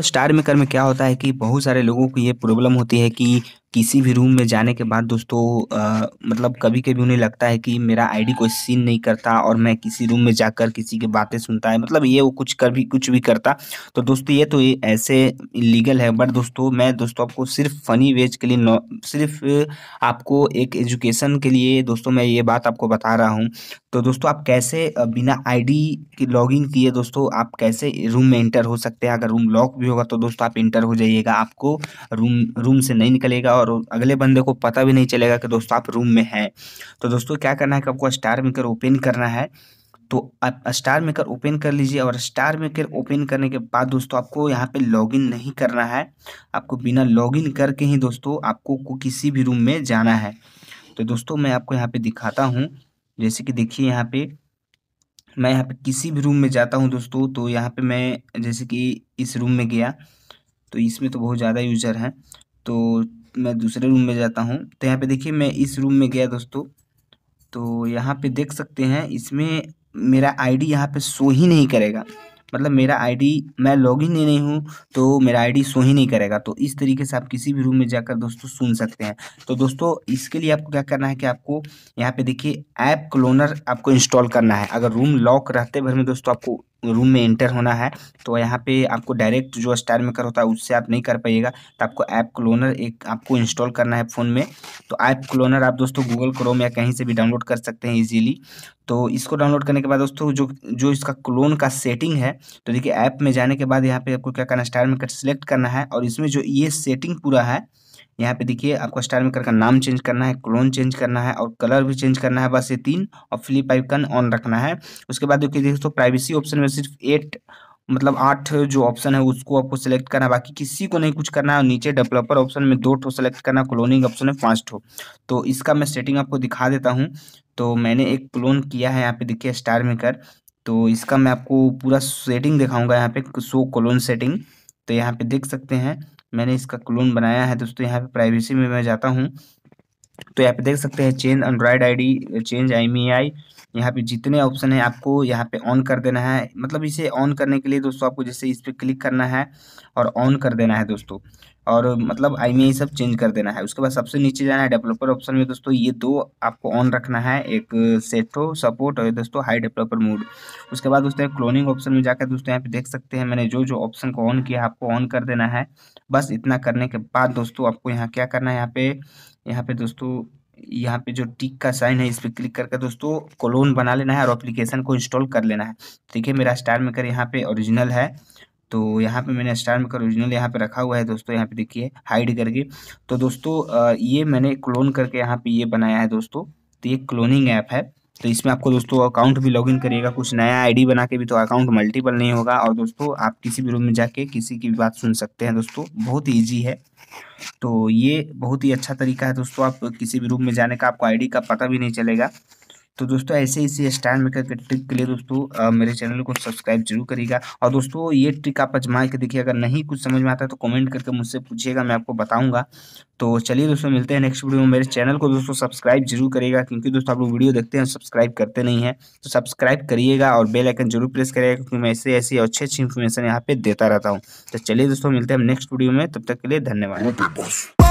star maker में क्या होता है कि बहुत सारे लोगों को ये प्रॉब्लम होती है कि किसी भी रूम में जाने के बाद दोस्तों आ, मतलब कभी-कभी उन्हें लगता है कि मेरा आईडी कोई सीन नहीं करता और मैं किसी रूम में जाकर किसी की बातें सुनता है मतलब ये वो कुछ कर भी कुछ भी करता तो दोस्तों ये तो ये ऐसे इलीगल है बट दोस्तों मैं दोस्तों आपको सिर्फ फ़नी वेज के लिए सिर्फ आपको एक एजुकेशन के लिए दोस्तों मैं ये बात आपको बता रहा हूँ तो दोस्तों आप कैसे बिना डी के लॉगिन किए दोस्तों आप कैसे रूम में इंटर हो सकते हैं अगर रूम लॉक भी होगा तो दोस्तों आप इंटर हो जाइएगा आपको रूम रूम से नहीं निकलेगा और अगले बंदे को पता भी नहीं चलेगा कि दोस्तों आप रूम में हैं तो दोस्तों क्या करना है कि आपको स्टार मेकर ओपन करना है तो आप स्टार मेकर ओपन कर लीजिए और स्टार मेकर ओपन करने के बाद दोस्तों आपको यहाँ पे लॉगिन नहीं करना है आपको बिना लॉगिन करके ही दोस्तों आपको किसी भी रूम में जाना है तो दोस्तों मैं आपको यहाँ पे दिखाता हूँ जैसे कि देखिए यहाँ पे मैं यहाँ पे किसी भी रूम में जाता हूँ दोस्तों तो यहाँ पर मैं जैसे कि इस रूम में गया तो इसमें तो बहुत ज़्यादा यूज़र हैं तो मैं दूसरे रूम में जाता हूँ तो यहाँ पे देखिए मैं इस रूम में गया दोस्तों तो यहाँ पे देख सकते हैं इसमें मेरा आईडी यहाँ पर शो ही नहीं करेगा मतलब मेरा आईडी मैं लॉगिन ही नहीं हूँ तो मेरा आईडी शो ही नहीं करेगा तो इस तरीके से आप किसी भी रूम में जाकर दोस्तों सुन सकते हैं तो दोस्तों इसके लिए आपको क्या करना है कि आपको यहाँ पे देखिए ऐप क्लोनर आपको इंस्टॉल करना है अगर रूम लॉक रहते भर में दोस्तों आपको रूम में इंटर होना है तो यहाँ पे आपको डायरेक्ट जो स्टार मेकर होता है उससे आप नहीं कर पाइएगा तो आपको ऐप क्लोनर एक आपको इंस्टॉल करना है फ़ोन में तो ऐप क्लोनर आप दोस्तों गूगल क्रोम या कहीं से भी डाउनलोड कर सकते हैं इजीली तो इसको डाउनलोड करने के बाद दोस्तों जो जो इसका क्लोन का सेटिंग है तो देखिए ऐप में जाने के बाद यहाँ पे आपको क्या करना स्टार मेकर सिलेक्ट करना है और इसमें जो ये सेटिंग पूरा है यहाँ पे देखिए आपको स्टार मेकर का नाम चेंज करना है क्लोन चेंज करना है और कलर भी चेंज करना है बस ये तीन और फ्लिप आइकन ऑन रखना है उसके बाद देखिए दोस्तों प्राइवेसी ऑप्शन में सिर्फ एट मतलब आठ जो ऑप्शन है उसको आपको सिलेक्ट करना है बाकी किसी को नहीं कुछ करना है और नीचे डेवलपर ऑप्शन में दो ठो सेलेक्ट करना क्लोनिंग ऑप्शन में पाँच ठो तो इसका मैं सेटिंग आपको दिखा देता हूँ तो मैंने एक क्लोन किया है यहाँ पे देखिए स्टार मेकर तो इसका मैं आपको पूरा सेटिंग दिखाऊंगा यहाँ पे शो क्लोन सेटिंग तो यहाँ पे देख सकते हैं मैंने इसका क्लोन बनाया है दोस्तों यहाँ पे प्राइवेसी में मैं जाता हूँ तो यहाँ पे देख सकते हैं चेंज एंड्रॉयड आईडी चेंज आई आई यहाँ पे जितने ऑप्शन है आपको यहाँ पे ऑन कर देना है मतलब इसे ऑन करने के लिए दोस्तों आपको जैसे इस पर क्लिक करना है और ऑन कर देना है दोस्तों और मतलब आई में ये सब चेंज कर देना है उसके बाद सबसे नीचे जाना है डेवलपर ऑप्शन में दोस्तों ये दो आपको ऑन रखना है एक सेटो सपोर्ट और दोस्तों हाई डेवलपर मोड उसके बाद दोस्तों क्लोनिंग ऑप्शन में जाकर दोस्तों यहाँ पे देख सकते हैं मैंने जो जो ऑप्शन को ऑन किया आपको ऑन कर देना है बस इतना करने के बाद दोस्तों आपको यहाँ क्या करना है यहाँ पे यहाँ पे दोस्तों यहाँ पे जो टिक का साइन है इस पर क्लिक करके दोस्तों क्लोन बना लेना है और एप्लीकेशन को इंस्टॉल कर लेना है देखिए मेरा स्टार मेकर यहाँ पे ओरिजिनल है तो यहाँ पे मैंने स्टार मेकर ओरिजिनल यहाँ पे रखा हुआ है दोस्तों यहाँ पे देखिए हाइड करके तो दोस्तों ये मैंने क्लोन करके यहाँ पे ये बनाया है दोस्तों तो ये क्लोनिंग ऐप है तो इसमें आपको दोस्तों अकाउंट भी लॉगिन करिएगा कुछ नया आईडी बना के भी तो अकाउंट मल्टीपल नहीं होगा और दोस्तों आप किसी भी रूम में जाके किसी की भी बात सुन सकते हैं दोस्तों बहुत ईजी है तो ये बहुत ही अच्छा तरीका है दोस्तों आप किसी भी रूम में जाने का आपको आईडी का पता भी नहीं चलेगा तो दोस्तों ऐसे ऐसे स्टैंड मेकर के ट्रिक के लिए दोस्तों आ, मेरे चैनल को सब्सक्राइब जरूर करिएगा और दोस्तों ये ट्रिक आप अजमा के देखिए अगर नहीं कुछ समझ में आता तो कमेंट करके मुझसे पूछिएगा मैं आपको बताऊंगा तो चलिए दोस्तों मिलते हैं नेक्स्ट वीडियो में मेरे चैनल को दोस्तों सब्सक्राइब जरूर करिएगा क्योंकि दोस्तों आप लोग वीडियो देखते हैं सब्सक्राइब करते नहीं है तो सब्सक्राइब करिएगा और बेलाइकन जरूर प्रेस करिएगा क्योंकि मैं ऐसे ऐसी अच्छी अच्छी इन्फॉर्मेशन यहाँ पे देता रहता हूँ तो चलिए दोस्तों मिलते हैं नेक्स्ट वीडियो में तब तक के लिए धन्यवाद